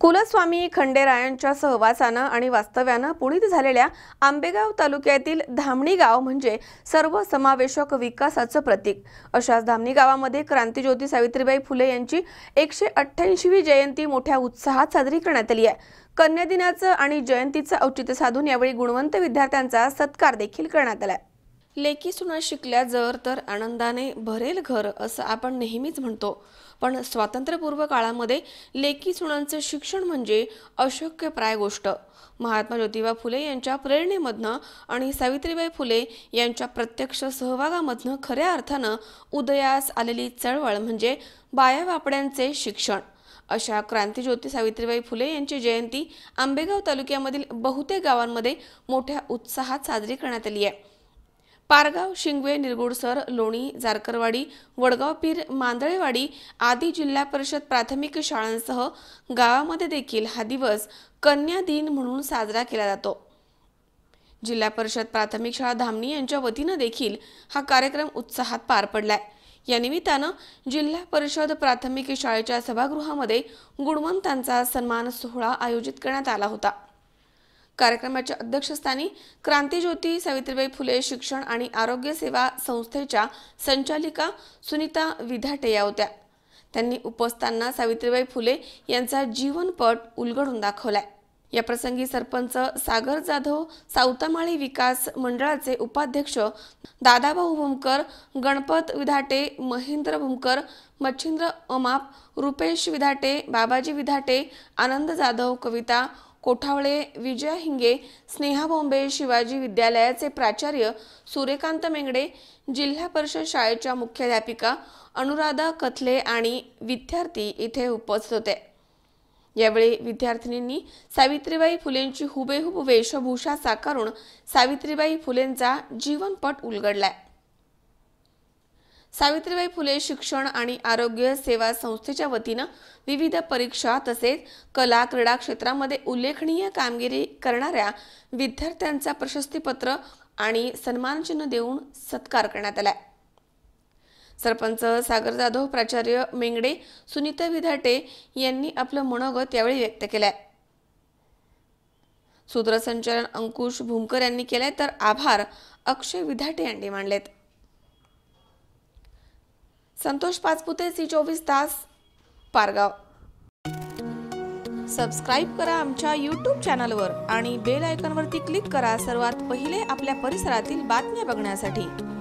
कुलस्वामी खंडेरायांच्या सहवासानं आणि वास्तव्यानं पुढील झालेल्या आंबेगाव तालुक्यातील धामणी गाव म्हणजे सर्वसमावेशक विकासाचं प्रतीक अशाच धामणी गावामध्ये क्रांतीज्योती सावित्रीबाई फुले यांची एकशे अठ्ठ्याऐंशीवी जयंती मोठ्या उत्साहात साजरी करण्यात आली आहे कन्या आणि जयंतीचं औचित्य साधून यावेळी गुणवंत विद्यार्थ्यांचा सत्कार देखील करण्यात आला लेकी सुना शिकल्या जर तर आनंदाने भरेल घर असं आपण नेहमीच म्हणतो पण स्वातंत्र्यपूर्व काळामध्ये लेकी सुनांचं शिक्षण म्हणजे अशक्यप्राय गोष्ट महात्मा ज्योतिबा फुले यांच्या प्रेरणेमधनं आणि सावित्रीबाई फुले यांच्या प्रत्यक्ष सहभागामधनं खऱ्या अर्थानं उदयास आलेली चळवळ म्हणजे वापड्यांचे शिक्षण अशा क्रांतीज्योती सावित्रीबाई फुले यांची जयंती आंबेगाव तालुक्यामधील बहुतेक गावांमध्ये मोठ्या उत्साहात साजरी करण्यात आली आहे पारगाव शिंगवे निरगुडसर लोणी जारकरवाडी वडगाव पीर मांदळेवाडी आदी जिल्हा परिषद प्राथमिक शाळांसह गावामध्ये देखील हा दिवस कन्या दिन म्हणून साजरा केला जातो जिल्हा परिषद प्राथमिक शाळा धामणी यांच्या वतीनं देखील हा कार्यक्रम उत्साहात पार पडलाय या निमित्तानं जिल्हा परिषद प्राथमिक शाळेच्या सभागृहामध्ये गुणवंतांचा सन्मान सोहळा आयोजित करण्यात आला होता कार्यक्रमाच्या अध्यक्षस्थानी क्रांतीज्योती सावित्रीबाई फुले शिक्षण आणि आरोग्य सेवा संस्थेच्या संचालिका सुनीता विधाटे या होत्या त्यांनी उपस्थितांना सावित्रीबाई फुले यांचा जीवनपट उलगडून दाखवलाय या प्रसंगी सरपंच सागर जाधव सावतामाळी विकास मंडळाचे उपाध्यक्ष दादाभाऊ भूमकर गणपत विधाटे महेंद्र भूमकर मच्छिंद्र अमाप रुपेश विधाटे बाबाजी विधाटे आनंद जाधव कविता कोठावळे विजय हिंगे स्नेहा बोंबे शिवाजी विद्यालयाचे प्राचार्य सूर्यकांत मेंगडे जिल्हा परिषद शाळेच्या मुख्याध्यापिका अनुराधा कथले आणि विद्यार्थी इथे उपस्थित होते यावेळी विद्यार्थिनींनी सावित्रीबाई फुलेंची हुबेहूब वेशभूषा साकारून सावित्रीबाई फुलेंचा जीवनपट उलगडलाय सावित्रीबाई फुले शिक्षण आणि आरोग्य सेवा संस्थेच्या वतीनं विविध परीक्षा तसेच कला क्रीडा क्षेत्रामध्ये उल्लेखनीय कामगिरी करणाऱ्या विद्यार्थ्यांचा प्रशस्तीपत्र आणि सन्मानचिन्ह देऊन सत्कार करण्यात आला सरपंच सागर जाधव प्राचार्य मेंगडे सुनीता विधाटे यांनी आपलं मनोगत यावेळी व्यक्त केलंय सूत्रसंचालन अंकुश भूमकर यांनी केलंय तर आभार अक्षय विधाटे यांनी मांडलेत संतोष पाचपुते सी चोवीस तास पारगाव सबस्क्राईब करा आमच्या यूट्यूब चॅनलवर आणि बेल आयकॉनवरती क्लिक करा सर्वात पहिले आपल्या परिसरातील बातम्या बघण्यासाठी